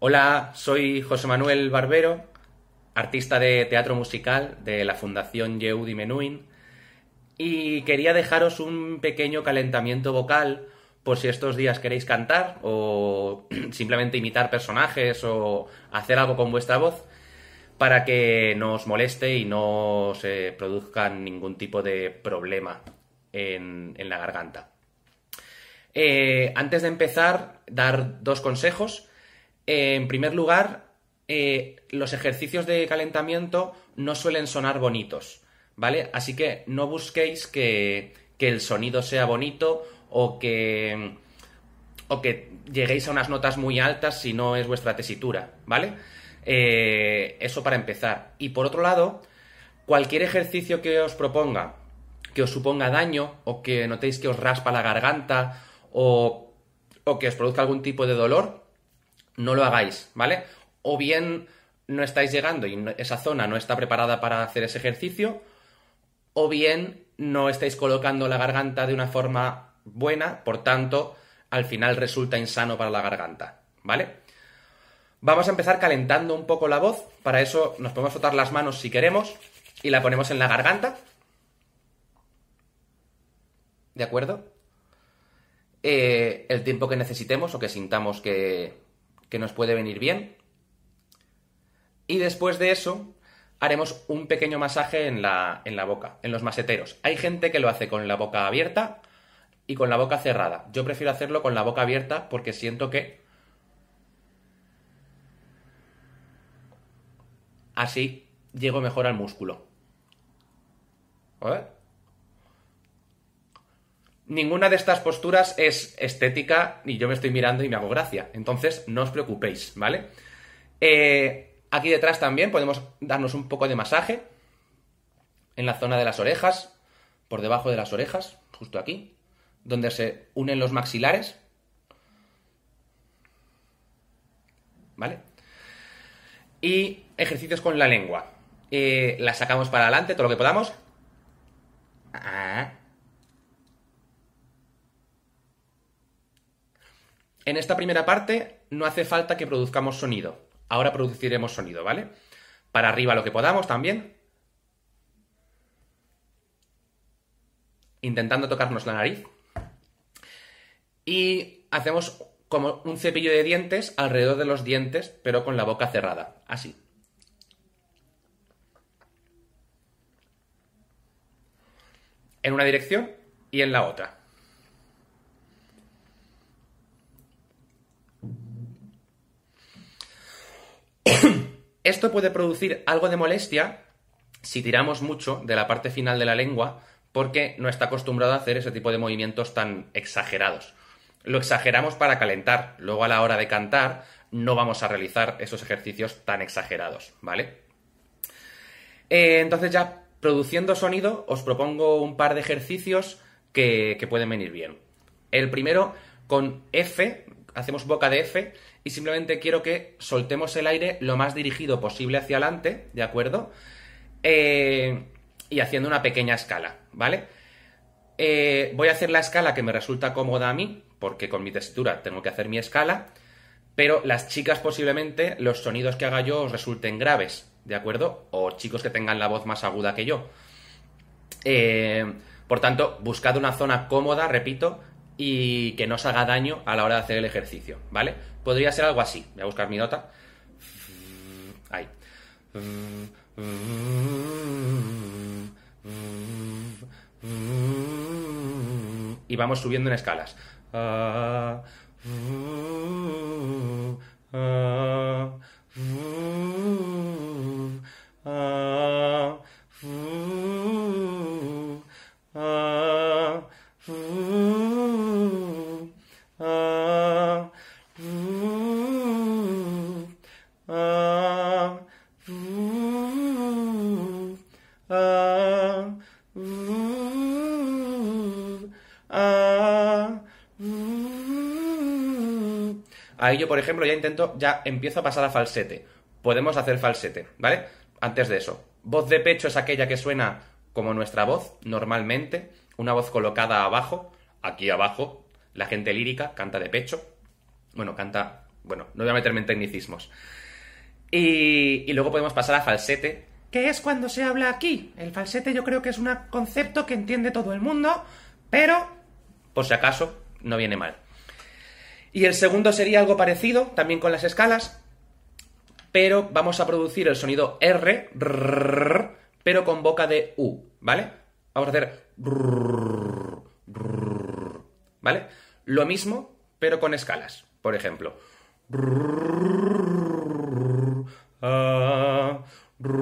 Hola, soy José Manuel Barbero, artista de teatro musical de la Fundación Yehudi Menuhin, y quería dejaros un pequeño calentamiento vocal por si estos días queréis cantar o simplemente imitar personajes o hacer algo con vuestra voz para que no os moleste y no se eh, produzca ningún tipo de problema en, la garganta. Eh, antes de empezar, dar dos consejos. Eh, en primer lugar, eh, los ejercicios de calentamiento no suelen sonar bonitos, ¿vale? Así que no busquéis que, el sonido sea bonito o que, lleguéis a unas notas muy altas si no es vuestra tesitura, ¿vale? Eh, eso para empezar. Y por otro lado, cualquier ejercicio que os proponga que os suponga daño o que notéis que os raspa la garganta o, o que os produzca algún tipo de dolor, no lo hagáis, ¿vale? O bien no estáis llegando y esa zona no está preparada para hacer ese ejercicio, o bien no estáis colocando la garganta de una forma buena, por tanto, al final resulta insano para la garganta, ¿vale? Vamos a empezar calentando un poco la voz, para eso nos podemos frotar las manos si queremos y la ponemos en la garganta. ¿De acuerdo? Eh, el tiempo que necesitemos o que sintamos que, que nos puede venir bien. Y después de eso, haremos un pequeño masaje en la, en la boca, en los maseteros. Hay gente que lo hace con la boca abierta y con la boca cerrada. Yo prefiero hacerlo con la boca abierta porque siento que... Así llego mejor al músculo. Ninguna de estas posturas es estética y yo me estoy mirando y me hago gracia. Entonces, no os preocupéis, ¿vale? Eh, aquí detrás también podemos darnos un poco de masaje en la zona de las orejas, por debajo de las orejas, justo aquí, donde se unen los maxilares. ¿Vale? Y ejercicios con la lengua. Eh, la sacamos para adelante todo lo que podamos. Ah. En esta primera parte no hace falta que produzcamos sonido. Ahora produciremos sonido, ¿vale? Para arriba lo que podamos también. Intentando tocarnos la nariz. Y hacemos como un cepillo de dientes alrededor de los dientes, pero con la boca cerrada. Así. En una dirección y en la otra. Esto puede producir algo de molestia si tiramos mucho de la parte final de la lengua porque no está acostumbrado a hacer ese tipo de movimientos tan exagerados. Lo exageramos para calentar, luego a la hora de cantar no vamos a realizar esos ejercicios tan exagerados, ¿vale? Eh, entonces ya produciendo sonido os propongo un par de ejercicios que pueden venir bien. El primero con F hacemos boca de F y simplemente quiero que soltemos el aire lo más dirigido posible hacia adelante, ¿de acuerdo? Eh, y haciendo una pequeña escala, ¿vale? Eh, voy a hacer la escala que me resulta cómoda a mí, porque con mi textura tengo que hacer mi escala, pero las chicas posiblemente los sonidos que haga yo os resulten graves, ¿de acuerdo? O chicos que tengan la voz más aguda que yo. Eh, por tanto, buscad una zona cómoda, repito, y que no os haga daño a la hora de hacer el ejercicio, ¿vale? Podría ser algo así. Voy a buscar mi nota. Ahí. Y vamos subiendo en escalas. Ahí yo, por ejemplo, ya intento, ya empiezo a pasar a falsete. Podemos hacer falsete, ¿vale? Antes de eso, voz de pecho es aquella que suena como nuestra voz normalmente, una voz colocada abajo, aquí abajo, la gente lírica canta de pecho, bueno, canta, bueno, no voy a meterme en tecnicismos. Y, luego podemos pasar a falsete, que es cuando se habla aquí. El falsete yo creo que es un concepto que entiende todo el mundo, pero, por si acaso, no viene mal. Y el segundo sería algo parecido, también con las escalas, pero vamos a producir el sonido R, pero con boca de U, ¿vale? Vamos a hacer... ¿Vale? Lo mismo, pero con escalas, por ejemplo. a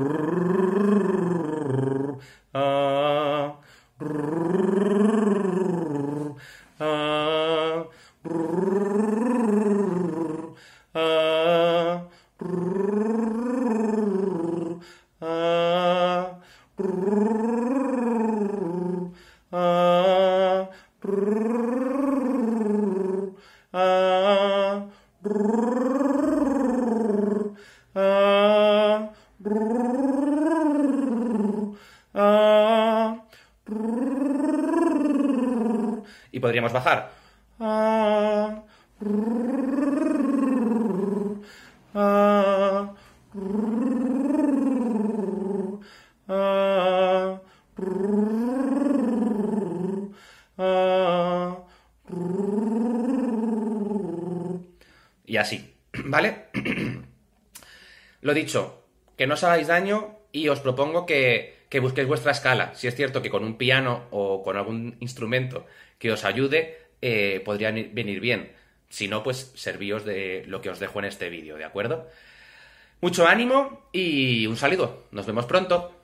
podríamos bajar. Ah, ah, ah, y así, ¿vale? Lo dicho, que no os hagáis daño y os propongo que, que busquéis vuestra escala. Si es cierto que con un piano o con algún instrumento que os ayude, eh, podría venir bien. Si no, pues servíos de lo que os dejo en este vídeo, ¿de acuerdo? Mucho ánimo y un saludo. Nos vemos pronto.